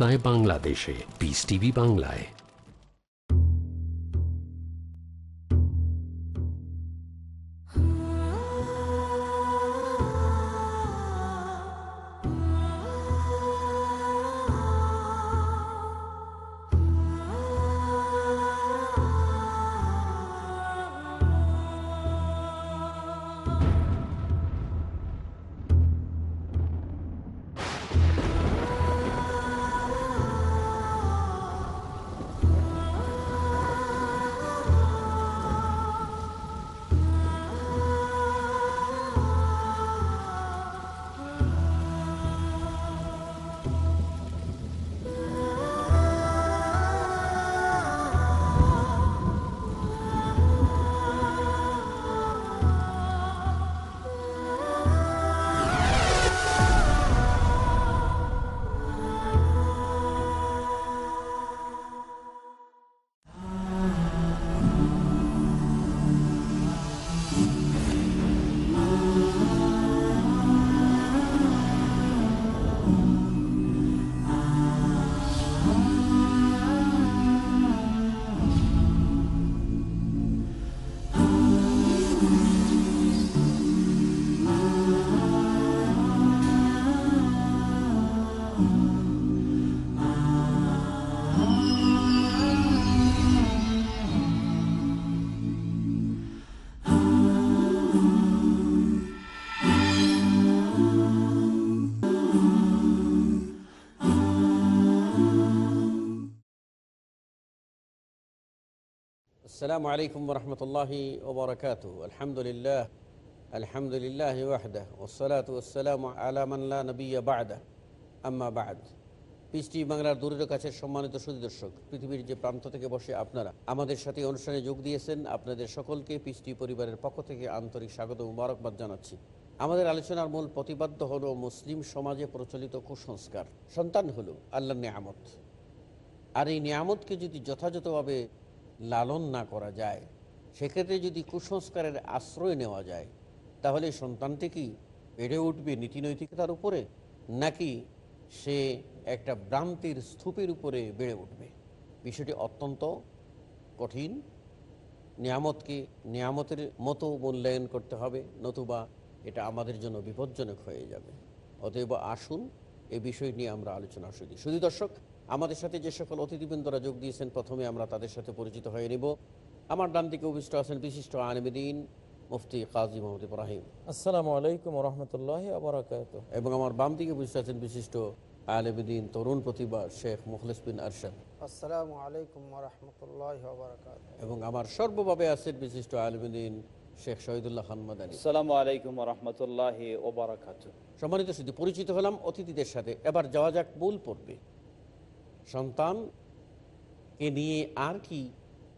তাই বাংলাদেশে piece TV বাংলায় السلام عليكم ورحمة الله وبركاته الحمد لله الحمد لله وحده والصلاة والسلام على من لا نبي بعد أما بعد পিসটি বাংলার দূরের কাছে সম্মানিত সুদী দর্শক পৃথিবীর যে প্রান্ত থেকে বসে আপনারা আমাদের সাথে অনুষ্ঠানে যোগ দিয়েছেন আপনাদের সকলকে পিসটি পরিবারের পক্ষ থেকে আন্তরিক স্বাগত মুবারকবাদ জানাচ্ছি আমাদের আলোচনার মূল প্রতিপাদ্য হল মুসলিম সমাজে প্রচলিত কুসংস্কার সন্তান হলো আল্লাহ নিয়ামত আর এই নিয়ামতকে যদি যথাযথভাবে লালন না করা যায় সেক্ষেত্রে যদি কুসংস্কারের আশ্রয় নেওয়া যায় তাহলে সন্তানটি কি বেড়ে উঠবে নীতিনৈতিকতার উপরে নাকি সে একটা ভ্রান্তির স্তূপের উপরে বেড়ে উঠবে বিষয়টি অত্যন্ত কঠিন নিয়ামতকে নিয়ামতের মতো মূল্যায়ন করতে হবে নতুবা এটা আমাদের জন্য বিপজ্জনক হয়ে যাবে অতএব আসুন এ বিষয় নিয়ে আমরা আলোচনা শুধু শুধু দর্শক আমাদের সাথে যে সকল অতিথিবৃন্দরা যোগ দিয়েছেন প্রথমে আমরা তাদের সাথে পরিচিত হয়ে নিব আমার ডান দিকে অভিষ্ট আছেন বিশিষ্ট আনবিদিন মুফতি কাজী মোহাম্মদ ইব্রাহিম আসসালামু আলাইকুম রহমতুল্লাহ এবং আমার বাম দিকে অভিষ্ট আছেন বিশিষ্ট আলবিদিন তরুণ প্রতিভা শেখ মুখলিস বিন আরশাদ আলাইকুম এবং আমার সর্বভাবে আছেন বিশিষ্ট আলবিদিন শেখ শহীদুল্লাহ সম্মানিত শুধু পরিচিত হলাম অতিথিদের সাথে এবার যাওয়া যাক মূল পর্বে সন্তানকে নিয়ে আর কি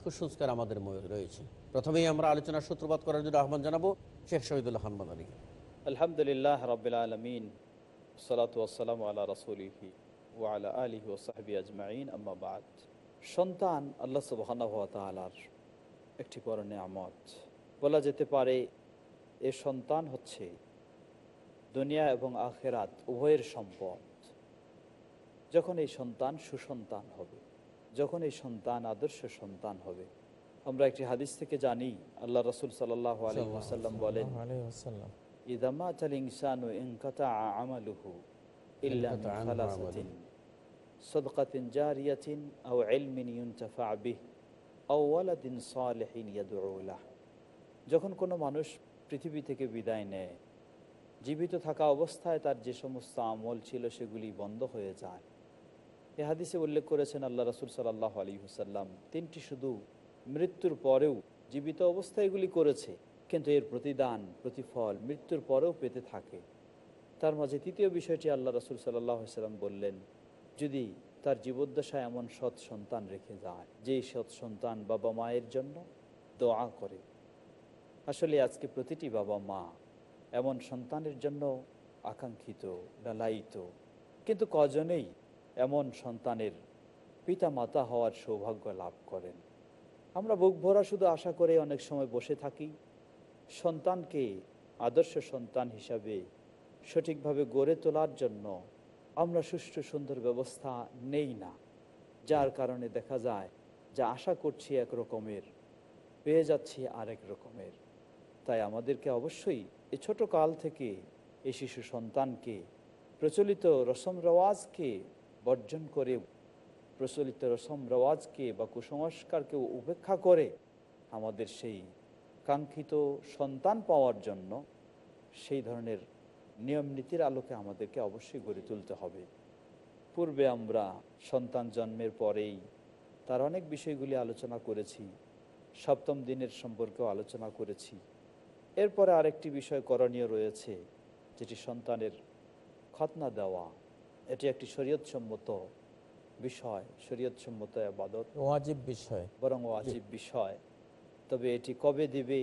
কুসংস্কার আমাদের রয়েছে প্রথমেই আমরা আলোচনার সূত্রপাত করার জন্য আহ্বান জানাবো শেখ শহীদুল্লাহ হানবান আলীকে আলহামদুলিল্লাহ রবিলমিন সালাতাম আল্লাহ রসুলিহি ও ও সাহাবি আজমাইন আম্মাবাদ সন্তান আল্লাহ সুবাহর একটি করণে আমত বলা যেতে পারে এ সন্তান হচ্ছে দুনিয়া এবং আখেরাত উভয়ের সম্পদ যখন এই সন্তান সুসন্তান হবে যখন এই সন্তান আদর্শ সন্তান হবে আমরা একটি হাদিস থেকে জানি আল্লাহ রসুল সাল্লাম বলেন ইদামা চাল যখন কোনো মানুষ পৃথিবী থেকে বিদায় নেয় জীবিত থাকা অবস্থায় তার যে সমস্ত আমল ছিল সেগুলি বন্ধ হয়ে যায় এ হাদিসে উল্লেখ করেছেন আল্লাহ রসুল সাল্লাহ আলী হুসাল্লাম তিনটি শুধু মৃত্যুর পরেও জীবিত অবস্থায় এগুলি করেছে কিন্তু এর প্রতিদান প্রতিফল মৃত্যুর পরেও পেতে থাকে তার মাঝে তৃতীয় বিষয়টি আল্লাহ রসুল সাল্লাহ সাল্লাম বললেন যদি তার জীবদ্দশায় এমন সৎ সন্তান রেখে যায় যেই সৎ সন্তান বাবা মায়ের জন্য দোয়া করে আসলে আজকে প্রতিটি বাবা মা এমন সন্তানের জন্য আকাঙ্ক্ষিত লালায়িত কিন্তু কজনেই এমন সন্তানের পিতা মাতা হওয়ার সৌভাগ্য লাভ করেন আমরা বুক ভরা শুধু আশা করে অনেক সময় বসে থাকি সন্তানকে আদর্শ সন্তান হিসাবে সঠিকভাবে গড়ে তোলার জন্য আমরা সুষ্ঠু সুন্দর ব্যবস্থা নেই না যার কারণে দেখা যায় যা আশা করছি এক রকমের পেয়ে যাচ্ছি আরেক রকমের তাই আমাদেরকে অবশ্যই এ ছোটো কাল থেকে এই শিশু সন্তানকে প্রচলিত রসম রওয়াজকে বর্জন করে প্রচলিত রসম রওয়াজকে বা কুসংস্কারকে উপেক্ষা করে আমাদের সেই কাঙ্ক্ষিত সন্তান পাওয়ার জন্য সেই ধরনের নিয়ম নীতির আলোকে আমাদেরকে অবশ্যই গড়ে তুলতে হবে পূর্বে আমরা সন্তান জন্মের পরেই তার অনেক বিষয়গুলি আলোচনা করেছি সপ্তম দিনের সম্পর্কেও আলোচনা করেছি এরপরে আরেকটি বিষয় করণীয় রয়েছে যেটি সন্তানের খতনা দেওয়া এটি একটি শরীয়তসম্মত বিষয় শরীয়তসম্মত আবাদত ওয়াজিব বিষয় বরং ওয়াজিব বিষয় তবে এটি কবে দিবে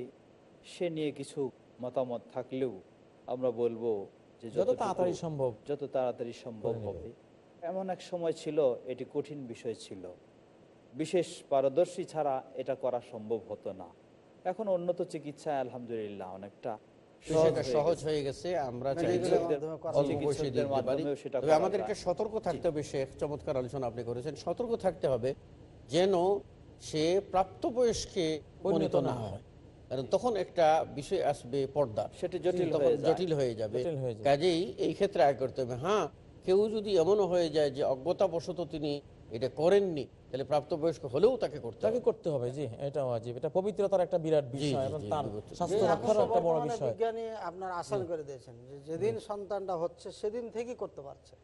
সে নিয়ে কিছু মতামত থাকলেও আমরা বলবো যে যত তাড়াতাড়ি সম্ভব যত তাড়াতাড়ি সম্ভব হবে এমন এক সময় ছিল এটি কঠিন বিষয় ছিল বিশেষ পারদর্শী ছাড়া এটা করা সম্ভব হতো না এখন উন্নত চিকিৎসায় আলহামদুলিল্লাহ অনেকটা মানে যেন সে না হয় কারণ তখন একটা বিষয় আসবে পর্দা সেটা জটিল জটিল হয়ে যাবে কাজেই এই ক্ষেত্রে আয় করতে হবে হ্যাঁ কেউ যদি এমনও হয়ে যায় যে অজ্ঞতা বশত তিনি এটা করেননি তাহলে প্রাপ্তবয়স্ক হলেও তাকে করতে তাকে করতে হবে জি এটা ওয়াজিব এটা পবিত্রতার একটা বিরাট বিষয় এবং তার স্বাস্থ্য রক্ষার একটা বড় বিষয় বিজ্ঞানী আপনার আসান করে দিয়েছেন যে যেদিন সন্তানটা হচ্ছে সেদিন থেকে করতে পারছে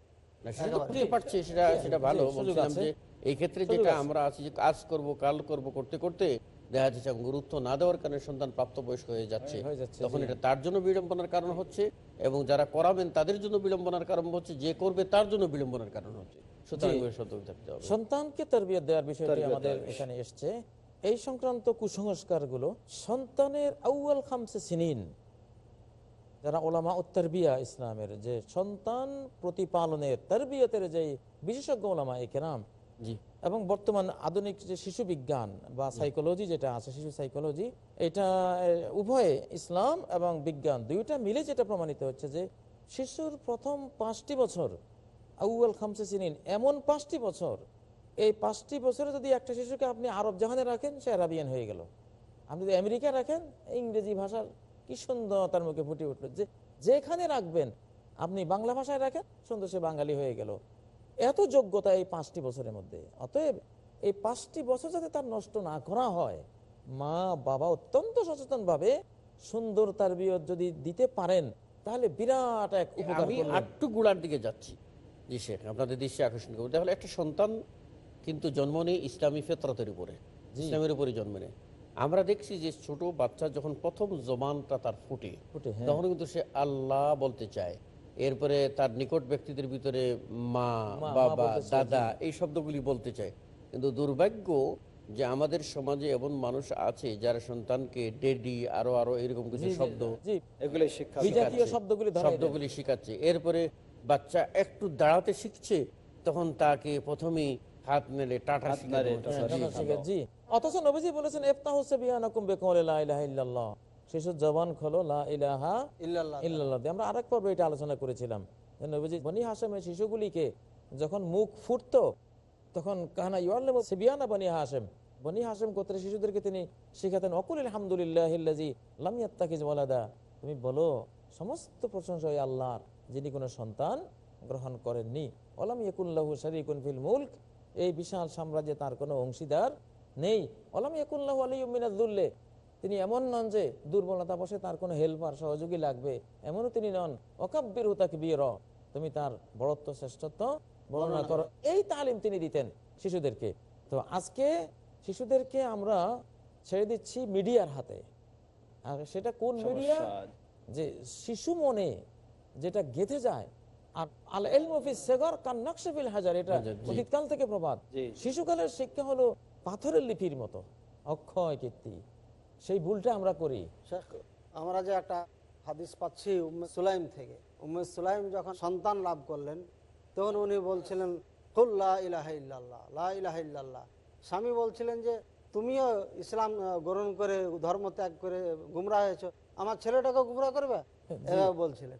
কাজ কাল করতে করতে দেখা যাচ্ছে গুরুত্ব না দেওয়ার কারণে সন্তান হয়ে যাচ্ছে এটা তার জন্য বিড়ম্বনার কারণ হচ্ছে এবং যারা করাবেন তাদের জন্য বিড়ম্বনার কারণ হচ্ছে যে করবে তার জন্য বিড়ম্বনার কারণ হচ্ছে সন্তানকে তরবিয়ত দেওয়ার বিষয়টি আমাদের এখানে এসছে এই সংক্রান্ত কুসংস্কার গুলো সন্তানের আউ্ল খামসে সিনিন যারা ওলামা উত্তরবিয়া ইসলামের যে সন্তান প্রতিপালনের তরবিয়তের যে বিশেষজ্ঞ ওলামা একেরাম এবং বর্তমান আধুনিক যে শিশু বিজ্ঞান বা সাইকোলজি যেটা আছে শিশু সাইকোলজি এটা উভয়ে ইসলাম এবং বিজ্ঞান দুইটা মিলে যেটা প্রমাণিত হচ্ছে যে শিশুর প্রথম পাঁচটি বছর আউ্বাল খামসে সিনিন এমন পাঁচটি বছর এই পাঁচটি বছরে যদি একটা শিশুকে আপনি আরব জাহানে রাখেন সে আরাবিয়ান হয়ে গেল আপনি যদি আমেরিকা রাখেন ইংরেজি ভাষার কি সুন্দর তার মুখে ফুটে উঠলো যে যেখানে রাখবেন আপনি বাংলা ভাষায় রাখেন সুন্দর সে বাঙালি হয়ে গেল এত যোগ্যতা এই পাঁচটি বছরের মধ্যে অতএব এই পাঁচটি বছর যাতে তার নষ্ট না করা হয় মা বাবা অত্যন্ত সচেতনভাবে সুন্দর তার বিয় যদি দিতে পারেন তাহলে বিরাট এক উপকার আটটু গুড়ার দিকে যাচ্ছি জি আপনাদের দৃষ্টি আকর্ষণ করবো তাহলে একটা সন্তান কিন্তু জন্ম নেই ইসলামী ফেতরতের উপরে ইসলামের উপরে জন্ম নেয় আমরা দেখছি যে ছোট বাচ্চা যখন প্রথম জমানটা তার ফুটে হ্যাঁ। তখন কিন্তু সে আল্লাহ বলতে চায় এরপরে তার নিকট ব্যক্তিদের ভিতরে মা বাবা দাদা এই শব্দগুলি বলতে চায় কিন্তু দুর্ভাগ্য যে আমাদের সমাজে এমন মানুষ আছে যারা সন্তানকে ডেডি আরো আরো এরকম কিছু শব্দ শব্দগুলি শিখাচ্ছে এরপরে বাচ্চা একটু দাঁড়াতে শিখছে তখন তাকে প্রথমেই হাত মেলে টাটা জি হ্যাঁ, অথচ নবীজি বলেছেন এফতা হচ্ছে বিহানাকুম জবান খোলো লা ইলাহা ইল্লাল্লাহ আমরা আরেক পর্বে এটা আলোচনা করেছিলাম নবীজি বনি শিশুগুলিকে যখন মুখ ফুটতো তখন কাহানা ইয়াল্লাহ সিবিয়ানা বনি হাসেম বনি হাসেম গোত্রের শিশুদেরকে তিনি শিখাতেন অকুল আলহামদুলিল্লাহ ওয়ালাদা তুমি বলো সমস্ত প্রশংসা আল্লাহর যিনি কোনো সন্তান গ্রহণ করেননি অলম ইয়কুল্লাহ শরিকুন ফিল মুল্ক এই বিশাল সাম্রাজ্যে তার কোনো অংশীদার নেই অলাম ইয়কুল্লাহ আলিউমিনাজুল্লে তিনি এমন নন যে দুর্বলতা বসে তার কোনো হেল্পার সহযোগী লাগবে এমনও তিনি নন অকাব্যের হুতাক বীর তুমি তার বড়ত্ব শ্রেষ্ঠত্ব বর্ণনা করো এই তালিম তিনি দিতেন শিশুদেরকে তো আজকে শিশুদেরকে আমরা ছেড়ে দিচ্ছি মিডিয়ার হাতে আর সেটা কোন মিডিয়া যে শিশু মনে যেটা গেথে যায় আর আল এলমফিস সেগর কান নকশিফিল হাজার এটা অতীতকাল থেকে প্রবাদ শিশুকালের শিক্ষা হলো পাথরের লিপির মতো অক্ষয় কীর্তি সেই ভুলটা আমরা করি আমরা যে একটা হাদিস পাচ্ছি উম্মে সুলাইম থেকে উম্মে সুলাইম যখন সন্তান লাভ করলেন তখন উনি বলছিলেন কুল্লা ইলাহ ইল্লাল্লাহ লা ইলাহ ইল্লাল্লাহ স্বামী বলছিলেন যে তুমিও ইসলাম গ্রহণ করে ধর্ম ত্যাগ করে গুমরা হয়েছ আমার ছেলেটাকে গুমরা করবে এভাবে বলছিলেন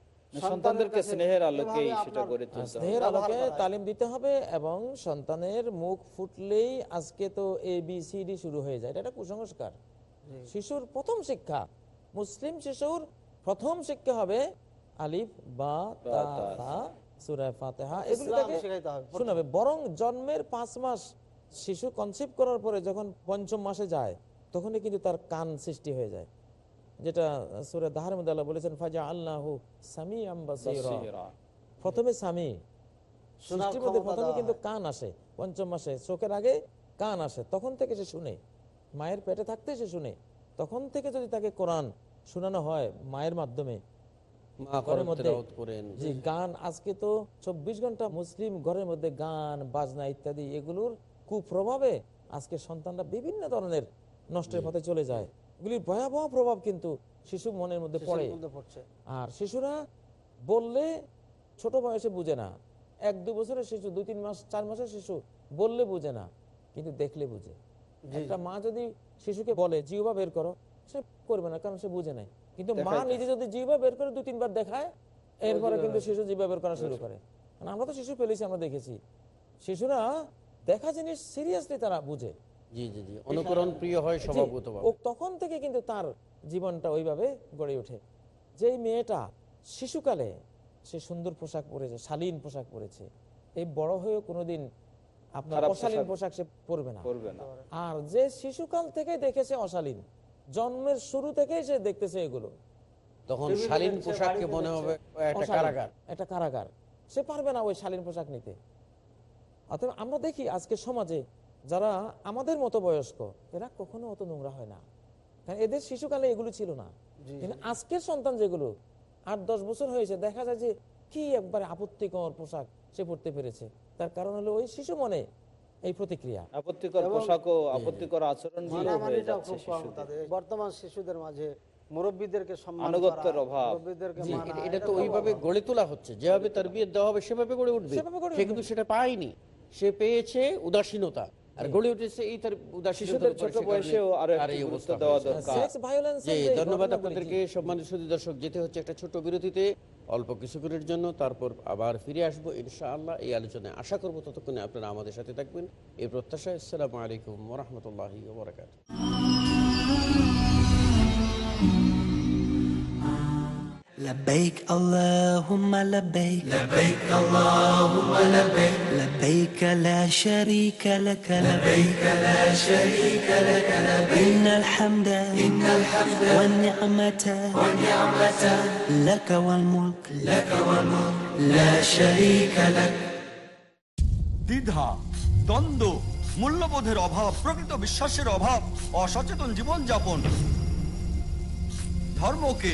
মানে সন্তানদেরকে স্নেহের সেটা করে হ্যাঁ, স্নেহের আলোকে তালিম দিতে হবে এবং সন্তানের মুখ ফুটলেই আজকে তো এ শুরু হয়ে যায় এটা কুসংস্কার শিশুর প্রথম শিক্ষা মুসলিম শিশুর প্রথম শিক্ষা হবে আলিফ বা শোনাবে বরং জন্মের পাঁচ মাস শিশু কনসিভ করার পরে যখন পঞ্চম মাসে যায় তখনই কিন্তু তার কান সৃষ্টি হয়ে যায় যেটা সুরে দাহার মধ্যে আল্লাহ বলেছেন ফাজা আল্লাহ প্রথমে সৃষ্টির মধ্যে প্রথমে কিন্তু কান আসে পঞ্চম মাসে চোখের আগে কান আসে তখন থেকে সে শুনে মায়ের পেটে থাকতে সে শুনে তখন থেকে যদি তাকে কোরআন শোনানো হয় মায়ের মাধ্যমে গান আজকে তো চব্বিশ ঘন্টা মুসলিম ঘরের মধ্যে গান বাজনা ইত্যাদি এগুলোর কুপ্রভাবে আজকে সন্তানরা বিভিন্ন ধরনের নষ্টের পথে চলে যায় এগুলির ভয়াবহ প্রভাব কিন্তু শিশু মনের মধ্যে পড়ে আর শিশুরা বললে ছোট বয়সে বুঝে না এক দু বছরের শিশু দুই তিন মাস চার মাসের শিশু বললে বুঝে না কিন্তু দেখলে বুঝে একটা মা যদি শিশুকে বলে জিহবা বের করো সে করবে না কারণ সে বুঝে নাই কিন্তু মা নিজে যদি জিহবা বের করে দু তিনবার দেখায় এরপরে কিন্তু শিশু জিহবা বের করা শুরু করে আমরা তো শিশু পেলেছি আমরা দেখেছি শিশুরা দেখা জিনিস সিরিয়াসলি তারা বুঝে তখন থেকে কিন্তু তার জীবনটা ওইভাবে গড়ে ওঠে মেয়েটা শিশুকালে সে সুন্দর পোশাক পরেছে শালীন পোশাক পরেছে এই বড় হয়ে কোনোদিন আপনার অশালীন পোশাক সে পরবে না আর যে শিশুকাল থেকে দেখেছে অশালীন জন্মের শুরু থেকেই সে দেখতেছে এগুলো তখন শালীন পোশাককে মনে হবে একটা কারাগার একটা কারাগার সে পারবে না ওই শালীন পোশাক নিতে অতএব আমরা দেখি আজকে সমাজে যারা আমাদের মতো বয়স্ক এরা কখনো অত নোংরা হয় না কারণ এদের শিশুকালে এগুলো ছিল না কিন্তু আজকের সন্তান যেগুলো আট দশ বছর হয়েছে দেখা যায় যে কি একবারে আপত্তিকর পোশাক সে পড়তে পেরেছে তার কারণ হলো ওই শিশু মনে এই প্রতিক্রিয়া হ্যাঁ। সেভাবে গড়ে উঠবে সেটা পায়নি সে পেয়েছে উদাসীনতা আর উঠেছে এই তার ছোট বয়সেও ধন্যবাদ আপনাদেরকে দর্শক যেতে হচ্ছে একটা ছোট বিরতিতে অল্প কিছুক্ষণের জন্য তারপর আবার ফিরে আসবো ইনশাআল্লাহ এই আলোচনায় আশা করবো ততক্ষণে আপনারা আমাদের সাথে থাকবেন এই প্রত্যাশা আসসালামু আলাইকুম ওরহমতুল্লাহ لبيك اللهم لبيك لبيك اللهم لبيك لبيك لا شريك لك لبيك لا شريك لك لبيك إن الحمد إن الحمد والنعمة والنعمة لك والملك لك والملك لا شريك لك দ্বিধা দ্বন্দ্ব মূল্যবোধের অভাব প্রকৃত বিশ্বাসের অভাব অসচেতন জীবনযাপন ধর্মকে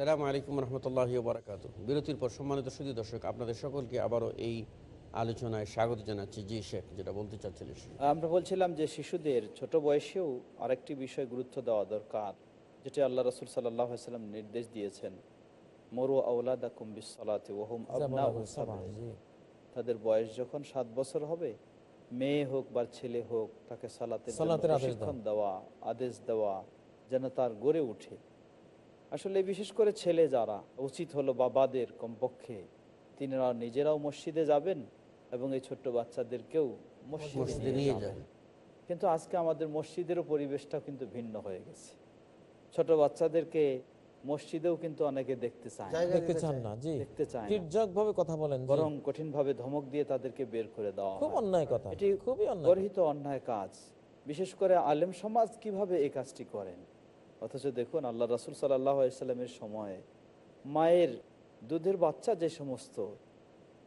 সালামু আলাইকুম রহমতুল্লাহ বরাকাত বিরতির পর সম্মানিত সুদী দর্শক আপনাদের সকলকে আবারও এই আলোচনায় স্বাগত জানাচ্ছি জি শেখ যেটা বলতে চাচ্ছিলেন আমরা বলছিলাম যে শিশুদের ছোট বয়সেও আরেকটি বিষয় গুরুত্ব দেওয়া দরকার যেটি আল্লাহ রসুল সাল্লাহ সাল্লাম নির্দেশ দিয়েছেন মরু আউলাদা কুম্বিস ওহম তাদের বয়স যখন সাত বছর হবে মেয়ে হোক বা ছেলে হোক তাকে সালাতে প্রশিক্ষণ দেওয়া আদেশ দেওয়া যেন তার গড়ে উঠে আসলে বিশেষ করে ছেলে যারা উচিত হলো বাবাদের কমপক্ষে তিনিরা নিজেরাও মসজিদে যাবেন এবং এই ছোট্ট বাচ্চাদেরকেও মসজিদে নিয়ে যাবেন কিন্তু আজকে আমাদের মসজিদেরও পরিবেশটা কিন্তু ভিন্ন হয়ে গেছে ছোট বাচ্চাদেরকে মসজিদেও কিন্তু অনেকে দেখতে চায় দেখতে চান না জি দেখতে চায় তির্যক ভাবে কথা বলেন বরং কঠিন ভাবে ধমক দিয়ে তাদেরকে বের করে দেওয়া খুব অন্যায় কথা এটি খুবই অন্যায় গর্হিত অন্যায় কাজ বিশেষ করে আলেম সমাজ কিভাবে এই কাজটি করেন অথচ দেখুন আল্লাহ রাসুল সাল্লাহামের সময়ে মায়ের দুধের বাচ্চা যে সমস্ত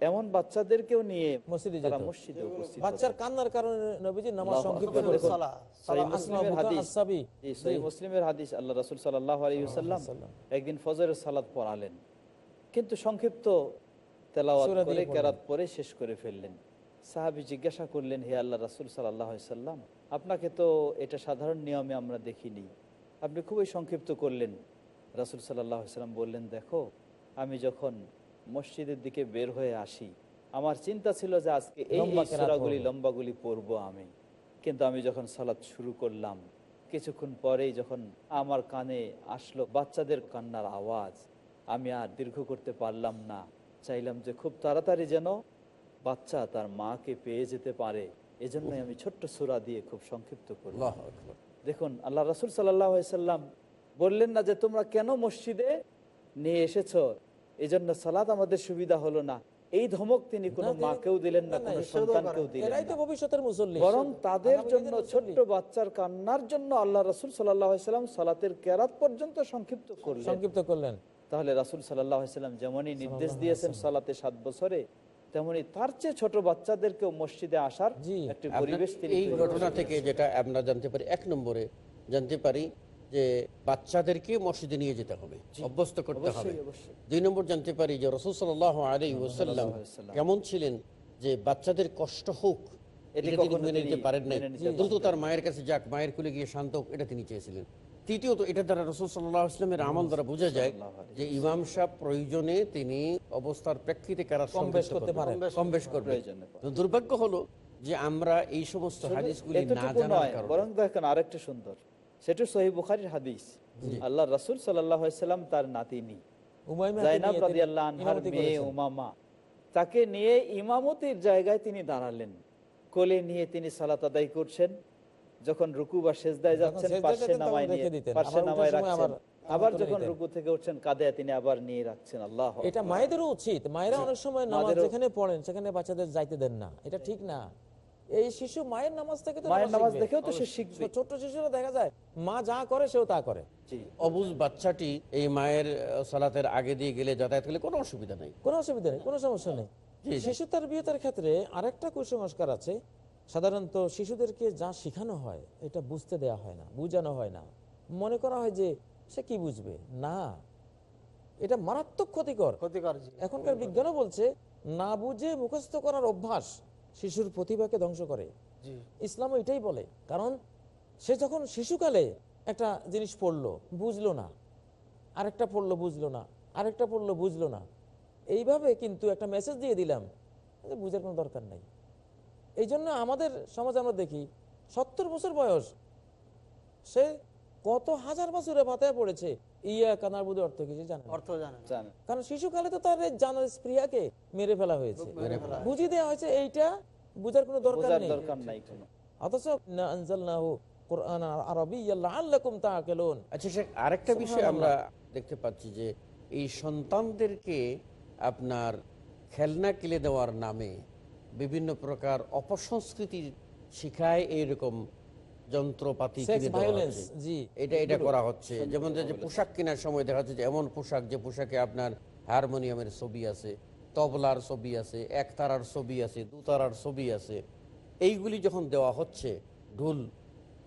এমন বাচ্চাদেরকেও নিয়ে মসজিদে বাচ্চার কান্নার সংক্ষিপ্ত কিন্তু সংক্ষিপ্ত কেরাত শেষ করে ফেললেন সাহাবী জিজ্ঞাসা করলেন হে আল্লাহ রাসুল সাল্লাল্লাহু আপনাকে তো এটা সাধারণ নিয়মে আমরা দেখিনি আপনি খুবই সংক্ষিপ্ত করলেন রাসুল সাল্লাহ সাল্লাম বললেন দেখো আমি যখন মসজিদের দিকে বের হয়ে আসি আমার চিন্তা ছিল যে আজকে এই সরাগুলি লম্বাগুলি পরবো আমি কিন্তু আমি যখন সালাদ শুরু করলাম কিছুক্ষণ পরেই যখন আমার কানে আসলো বাচ্চাদের কান্নার আওয়াজ আমি আর দীর্ঘ করতে পারলাম না চাইলাম যে খুব তাড়াতাড়ি যেন বাচ্চা তার মাকে পেয়ে যেতে পারে এজন্যই আমি ছোট্ট সুরা দিয়ে খুব সংক্ষিপ্ত করলাম দেখুন আল্লাহ রসুল সাল্লাম বললেন না যে তোমরা কেন মসজিদে নিয়ে এসেছ এই জন্য সালাদ আমাদের সুবিধা হলো না এই ধমক তিনি কোন মা মাকেও দিলেন না কোনো সন্তানকেও দিলেন বরং তাদের জন্য ছোট্ট বাচ্চার কান্নার জন্য আল্লাহ রসুল সাল্লাম সালাতের কেরাত পর্যন্ত সংক্ষিপ্ত করলেন সংক্ষিপ্ত করলেন তাহলে রাসুল সাল্লাম যেমনই নির্দেশ দিয়েছেন সালাতে সাত বছরে তেমনি তার চেয়ে ছোট বাচ্চাদেরকেও মসজিদে আসার একটি পরিবেশ এই ঘটনা থেকে যেটা আমরা জানতে পারি এক নম্বরে জানতে পারি যে বাচ্চাদেরকে মসজিদে নিয়ে যেতে হবে অভ্যস্ত করতে হবে দুই নম্বর জানতে পারি যে রসুল সাল আলী ওসাল্লাম কেমন ছিলেন যে বাচ্চাদের কষ্ট হোক এটা মেনে নিতে পারেন নাই দ্রুত তার মায়ের কাছে যাক মায়ের কুলে গিয়ে শান্ত হোক এটা তিনি চেয়েছিলেন তৃতীয়ত এটা দ্বারা রসুল সাল্লাহ ইসলামের আমল দ্বারা বোঝা যায় যে ইমাম সাহেব প্রয়োজনে তিনি অবস্থার প্রেক্ষিতে কারা সমবেশ করতে পারেন করবে দুর্ভাগ্য হলো যে আমরা এই সমস্ত হাদিসগুলি না জানার বরং দেখেন আরেকটা সুন্দর সেটা বুখারীর হাদিস আল্লাহ রাসূল সাল্লাল্লাহু আলাইহি সাল্লাম তার নাতিনি জাইনাব রাদিয়াল্লাহু আনহার মেয়ে উমামা তাকে নিয়ে ইমামতির জায়গায় তিনি দাঁড়ালেন কোলে নিয়ে তিনি সালাত আদায় করছেন যখন রুকু বা সেজদায় যাচ্ছেন পাশে নামায় নিয়ে পাশে নামায় রাখছেন আবার যখন রুকু থেকে উঠছেন কাঁদে তিনি আবার নিয়ে রাখছেন আল্লাহ এটা মায়েদেরও উচিত মায়েরা অনেক সময় নামাজ যেখানে পড়েন সেখানে বাচ্চাদের যাইতে দেন না এটা ঠিক না এই শিশু মায়ের নামাজ থেকে মায়ের নামাজ দেখেও তো সে শিখবে ছোট শিশুরা দেখা যায় মা যা করে সেও তা করে অবুজ বাচ্চাটি এই মায়ের সালাতের আগে দিয়ে গেলে যাতায়াত করলে কোনো অসুবিধা নেই কোনো অসুবিধা নেই কোনো সমস্যা নেই শিশু তার বিয়ে ক্ষেত্রে আরেকটা কুসংস্কার আছে সাধারণত শিশুদেরকে যা শেখানো হয় এটা বুঝতে দেয়া হয় না বুঝানো হয় না মনে করা হয় যে সে কি বুঝবে না এটা মারাত্মক ক্ষতিকর এখনকার বিজ্ঞানও বলছে না বুঝে মুখস্থ করার অভ্যাস শিশুর প্রতিভাকে ধ্বংস করে ইসলামও এটাই বলে কারণ সে যখন শিশুকালে একটা জিনিস পড়লো বুঝলো না আরেকটা পড়লো বুঝলো না আরেকটা পড়লো বুঝলো না এইভাবে কিন্তু একটা মেসেজ দিয়ে দিলাম বুঝার কোনো দরকার নাই এই জন্য আমাদের সমাজে আমরা দেখি সত্তর বছর বয়স সে কত হাজার বছরে পাতায় পড়েছে ইয়া কানার বুধ অর্থ কিছু জানে অর্থ জানে কারণ শিশুকালে তো তার জানার স্প্রিয়াকে মেরে ফেলা হয়েছে বুঝি দেওয়া হয়েছে এইটা বুঝার কোনো দরকার নেই অথচ না হোক আচ্ছা, আপনার খেলনা কেলে দেওয়ার নামে বিভিন্ন প্রকার অপসংস্কৃতি শিখায় এইরকম যন্ত্রপাতি এটা এটা করা হচ্ছে যেমন যে পোশাক কেনার সময় দেখা যাচ্ছে এমন পোশাক যে পোশাকে আপনার হারমোনিয়ামের ছবি আছে তবলার ছবি আছে এক তারার ছবি আছে দু তারার ছবি আছে এইগুলি যখন দেওয়া হচ্ছে ঢুল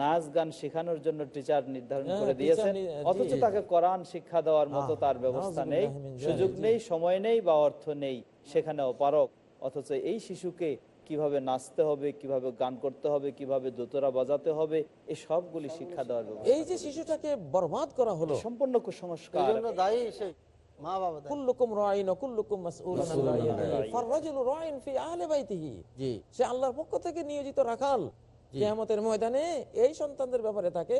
নাচ গান শেখানোর জন্য টিচার নির্ধারণ হ্যাঁ, করে দিয়েছেন অথচ তাকে কোরআন শিক্ষা দেওয়ার মতো তার ব্যবস্থা নেই সুযোগ নেই সময় নেই বা অর্থ নেই সেখানে অপারক অথচ এই শিশুকে কিভাবে নাচতে হবে কিভাবে গান করতে হবে কিভাবে দোতরা বাজাতে হবে এই সবগুলি শিক্ষা দেওয়ার ব্যবস্থা এই যে শিশুটাকে বরবাদ করা হলো সম্পূর্ণ কুসংস্কার সে আল্লাহর পক্ষ থেকে নিয়োজিত রাখাল কেয়ামতের ময়দানে এই সন্তানদের ব্যাপারে তাকে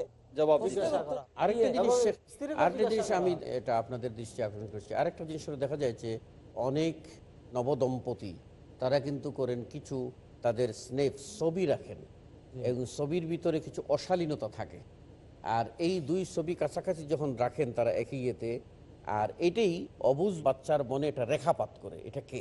আরেকটা ইয়ে। আমি এটা আপনাদের দৃষ্টি আকর্ষণ করছি আরেকটা জিনিস দেখা যায় যে অনেক নবদম্পতি তারা কিন্তু করেন কিছু তাদের স্নেপ ছবি রাখেন এবং ছবির ভিতরে কিছু অশালীনতা থাকে আর এই দুই ছবি কাছাকাছি যখন রাখেন তারা একই ইয়েতে আর এটাই অবুজ বাচ্চার মনে এটা রেখাপাত করে এটা কে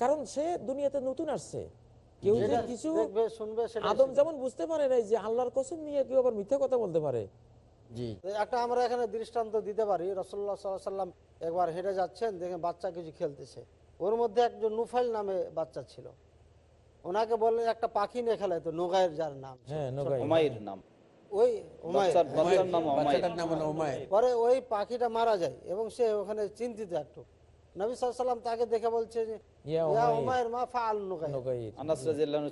কারণ সে দুনিয়াতে নতুন আসছে কেউ যে কিছু আদম যেমন বুঝতে পারে নাই যে আল্লাহর কসম নিয়ে কেউ আবার মিথ্যা কথা বলতে পারে একটা আমরা এখানে দৃষ্টান্ত দিতে পারি রসল্লা সাল্লাম একবার হেঁটে যাচ্ছেন দেখে বাচ্চা কিছু খেলতেছে ওর মধ্যে একজন নুফাইল নামে বাচ্চা ছিল ওনাকে বললেন একটা পাখি নিয়ে খেলে তো নোগাইয়ের যার নাম হ্যাঁ, ওই পরে ওই পাখিটা মারা যায় এবং সে ওখানে চিন্তিত একটু তাকে দেখে বলছে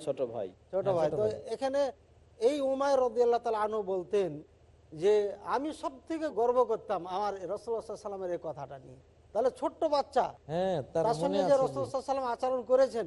ছোট ভাই ছোট ভাই হ্যাঁ, তো এখানে এই উমায় তালা আনু বলতেন যে আমি সব থেকে গর্ব করতাম আমার রসুল্লাহামের এই কথাটা নিয়ে তাহলে ছোট্ট বাচ্চা হ্যাঁ রসুল সাল্লাম আচরণ করেছেন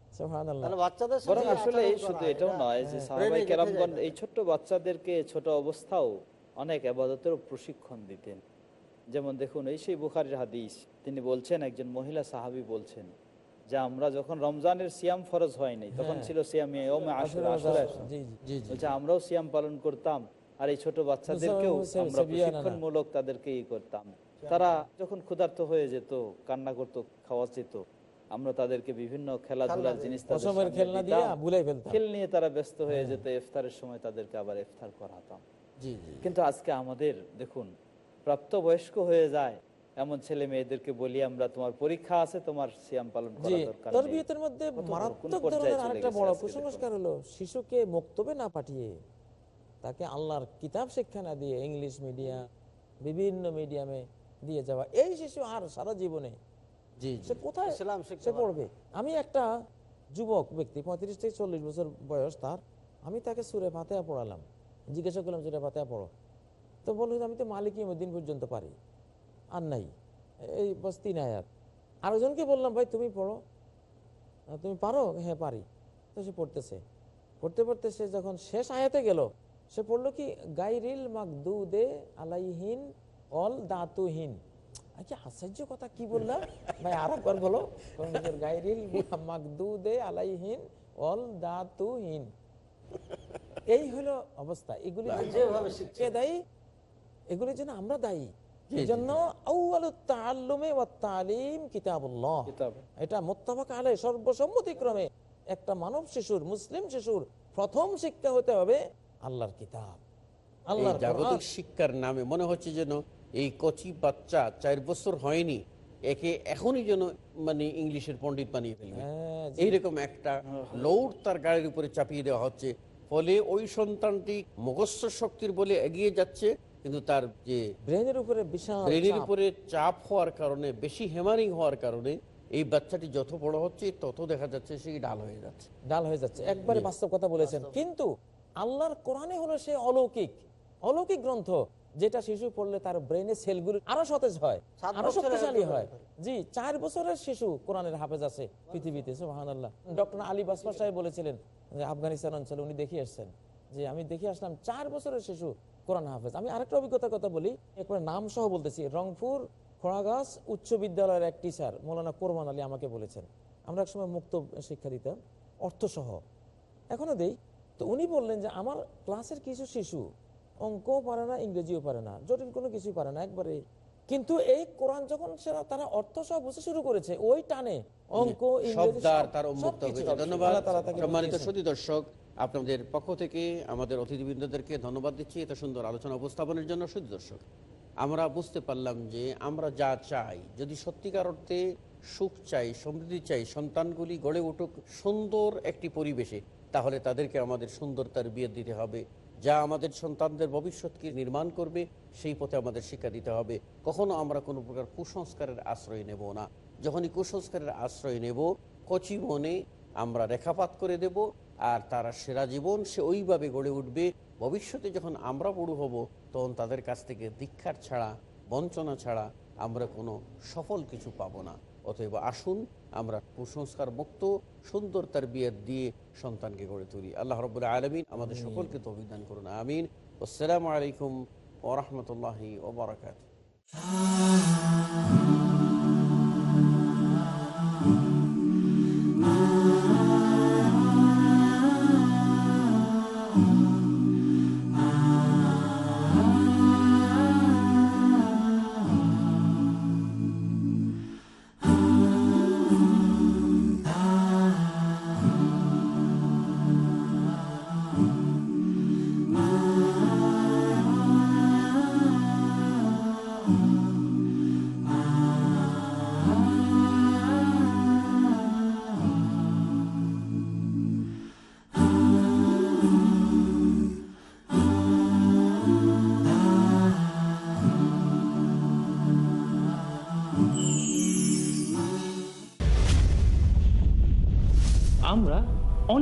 হ্যাঁ। তিনি বলছেন একজন মহিলা সাহাবি বলছেন যে আমরা যখন রমজানের সিয়াম ফরজ হয়নি তখন হ্যাঁ। ছিল আমরাও সিয়াম পালন করতাম আর এই ছোট বাচ্চাদেরকেও আমরা প্রশিক্ষণমূলক তাদেরকে ই করতাম তারা যখন ক্ষুধার্ত হয়ে যেত কান্না করতো খাওয়া যেত আমরা তাদেরকে বিভিন্ন খেলাধুলার জিনিস খেল নিয়ে তারা ব্যস্ত হয়ে হ্যাঁ। যেত ইফতারের সময় তাদেরকে আবার ইফতার করাতাম কিন্তু আজকে আমাদের দেখুন প্রাপ্ত বয়স্ক হয়ে যায় এমন ছেলে মেয়েদেরকে বলি আমরা তোমার পরীক্ষা আছে তোমার সিয়াম পালন করার মধ্যে মারাত্মক ধরনের বড় কুসংস্কার হলো শিশুকে মক্তবে না পাঠিয়ে তাকে আল্লাহর কিতাব শিক্ষা না দিয়ে ইংলিশ মিডিয়া বিভিন্ন মিডিয়ামে দিয়ে যাওয়া এই শিশু আর সারা জীবনে সে কোথায় সে পড়বে আমি একটা যুবক ব্যক্তি পঁয়ত্রিশ থেকে চল্লিশ বছর বয়স তার আমি তাকে সুরে ফাতেহা পড়ালাম জিজ্ঞাসা করলাম সুরে ফাতেহা পড়ো তো বলল আমি তো মালিক দিন পর্যন্ত পারি আর নাই এই বস তিন আয়াত আরেকজনকে বললাম ভাই তুমি পড়ো তুমি পারো হ্যাঁ পারি তো সে পড়তেছে পড়তে পড়তে সে যখন শেষ আয়াতে গেল সে পড়লো কি গাইরিল মাকদুদে আলাইহীন অল দাতুহীন আচ্ছা আশ্চর্য কথা কি বললাম ভাই আর একবার বলো গাইরিল মাকদুদে আলাইহীন অল দাতুহীন এই হলো অবস্থা এগুলি এগুলির জন্য আমরা দায়ী এটা সর্বসম্মতিক্রমে একটা মানব শিশুর মুসলিম শিশুর প্রথম শিক্ষা হতে হবে আল্লাহর কিতাব আল্লাহর শিক্ষার নামে মনে হচ্ছে যেন এই কচি বাচ্চা চার বছর হয়নি একে এখনই যেন মানে ইংলিশের পন্ডিত বানিয়ে ফেলবে হ্যাঁ, এইরকম একটা হ্যাঁ। লোড তার গাড়ির উপরে চাপিয়ে দেওয়া হচ্ছে ফলে ওই সন্তানটি মুখস্থ শক্তির বলে এগিয়ে যাচ্ছে কিন্তু তার যে ব্রেনের উপরে বিশাল ব্রেনের উপরে চাপ হওয়ার কারণে বেশি হেমারিং হওয়ার কারণে এই বাচ্চাটি যত বড় হচ্ছে তত দেখা যাচ্ছে সেই ডাল হয়ে যাচ্ছে ডাল হয়ে যাচ্ছে একবারে বাস্তব কথা বলেছেন কিন্তু আল্লাহর কোরআনে হলো সে অলৌকিক অলৌকিক গ্রন্থ যেটা শিশু পড়লে তার ব্রেনে সেলগুলো আরো সতেজ হয় আরো শক্তিশালী হয় জি চার বছরের শিশু কোরআনের হাফেজ আছে পৃথিবীতে সোহানাল্লাহ ডক্টর আলী বাসমা সাহেব বলেছিলেন আফগানিস্তান অঞ্চলে উনি দেখিয়ে আসছেন যে আমি দেখে আসলাম চার বছরের শিশু কোরআন হাফেজ আমি আরেকটা অভিজ্ঞতার কথা বলি একবার নাম সহ বলতেছি রংপুর খোড়াগাছ উচ্চ বিদ্যালয়ের এক টিচার মৌলানা কোরমান আলী আমাকে বলেছেন আমরা একসময় মুক্ত শিক্ষা দিতাম অর্থসহ এখনো দেই তো উনি বললেন যে আমার ক্লাসের কিছু শিশু অঙ্কও পারে না ইংরেজিও পারে না জটিল কোনো কিছুই পারে না একবারে কিন্তু এই কোরআন যখন তারা অর্থ সহ বুঝে শুরু করেছে ওই টানে অঙ্ক সম্মানিত দর্শক আপনাদের পক্ষ থেকে আমাদের অতিথিবৃন্দদেরকে ধন্যবাদ দিচ্ছি এত সুন্দর আলোচনা উপস্থাপনের জন্য সতী দর্শক আমরা বুঝতে পারলাম যে আমরা যা চাই যদি সত্যিকার অর্থে সুখ চাই সমৃদ্ধি চাই সন্তানগুলি গড়ে উঠুক সুন্দর একটি পরিবেশে তাহলে তাদেরকে আমাদের সুন্দর তার বিয়ে দিতে হবে যা আমাদের সন্তানদের ভবিষ্যৎকে নির্মাণ করবে সেই পথে আমাদের শিক্ষা দিতে হবে কখনো আমরা কোনো প্রকার কুসংস্কারের আশ্রয় নেব না যখনই কুসংস্কারের আশ্রয় নেব কচি মনে আমরা রেখাপাত করে দেব আর তারা সেরা জীবন সে ওইভাবে গড়ে উঠবে ভবিষ্যতে যখন আমরা বড় হব তখন তাদের কাছ থেকে দীক্ষার ছাড়া বঞ্চনা ছাড়া আমরা কোনো সফল কিছু পাবো না অতএব আসুন আমরা কুসংস্কার মুক্ত সুন্দর তার বিয়ের দিয়ে সন্তানকে গড়ে তুলি আল্লাহ রবুল্লা আলমিন আমাদের সকলকে তো অভিধান করুন আমিন আসসালামু আলাইকুম ওরহমতুল্লাহি ওবরাকাত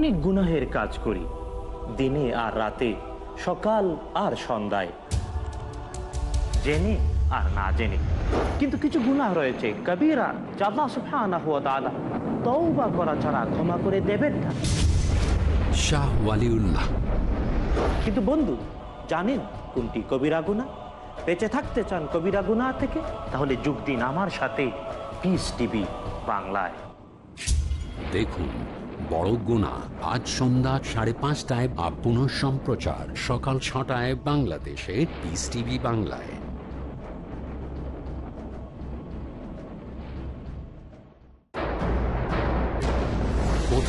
অনেক গুনাহের কাজ করি দিনে আর রাতে সকাল আর সন্ধ্যায় জেনে আর না জেনে কিন্তু কিছু গুনাহ রয়েছে কবিরা জাল্লা সুফানা হুয়া তালা তওবা করা ছাড়া ক্ষমা করে দেবেন না শাহ ওয়ালিউল্লাহ কিন্তু বন্ধু জানেন কোনটি কবিরা গুণা বেঁচে থাকতে চান কবিরা গুণা থেকে তাহলে যোগ দিন আমার সাথে পিস টিভি বাংলায় দেখুন বড় গুণা আজ সন্ধ্যা সাড়ে পাঁচটায় বা পুনঃ সম্প্রচার সকাল ছটায় বাংলাদেশে পিস টিভি বাংলায়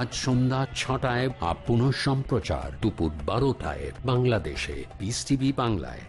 আজ সন্ধ্যা ছটায় আপ সম্প্রচার দুপুর বারোটায় বাংলাদেশে বিস টিভি বাংলায়